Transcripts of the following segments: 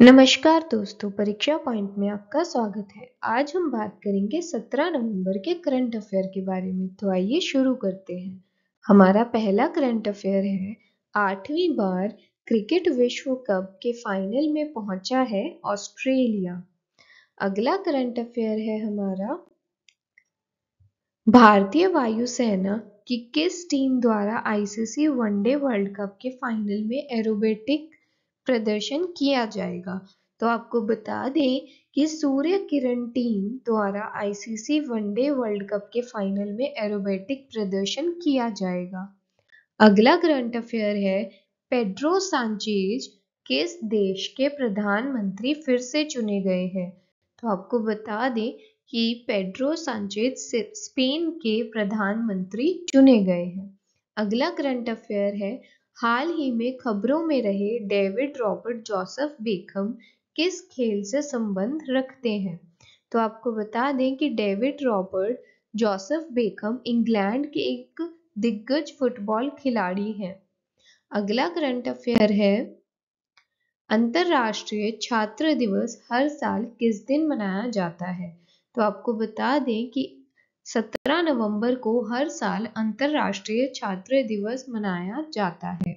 नमस्कार दोस्तों परीक्षा पॉइंट में आपका स्वागत है आज हम बात करेंगे 17 नवंबर के करंट अफेयर के बारे में तो आइए शुरू करते हैं हमारा पहला करंट अफेयर है आठवीं बार क्रिकेट विश्व कप के फाइनल में पहुंचा है ऑस्ट्रेलिया अगला करंट अफेयर है हमारा भारतीय वायुसेना की किस टीम द्वारा आईसीसी वनडे वर्ल्ड कप के फाइनल में एरोबेटिक प्रदर्शन किया जाएगा तो आपको बता दें कि सूर्य किरण टीम द्वारा आईसीसी वनडे वर्ल्ड कप के फाइनल में एरोबेटिक प्रदर्शन किया जाएगा अगला करंट अफेयर है पेड्रो सांचेज किस देश के प्रधानमंत्री फिर से चुने गए हैं तो आपको बता दें कि पेड्रो सांचेज स्पेन के प्रधानमंत्री चुने गए हैं अगला करंट अफेयर है हाल ही में खबरों में रहे डेविड रॉबर्ट जोसेफ बेकम किस खेल से संबंध रखते हैं तो आपको बता दें कि David Robert Joseph Beckham England के एक दिग्गज फुटबॉल खिलाड़ी हैं अगला करंट अफेयर है अंतर्राष्ट्रीय छात्र दिवस हर साल किस दिन मनाया जाता है तो आपको बता दें कि 17 नवंबर को हर साल अंतर्राष्ट्रीय छात्र दिवस मनाया जाता है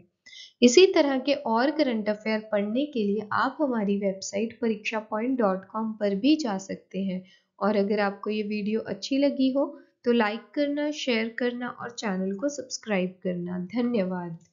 इसी तरह के और करंट अफेयर पढ़ने के लिए आप हमारी वेबसाइट परीक्षा पॉइंट डॉट कॉम पर भी जा सकते हैं और अगर आपको ये वीडियो अच्छी लगी हो तो लाइक करना शेयर करना और चैनल को सब्सक्राइब करना धन्यवाद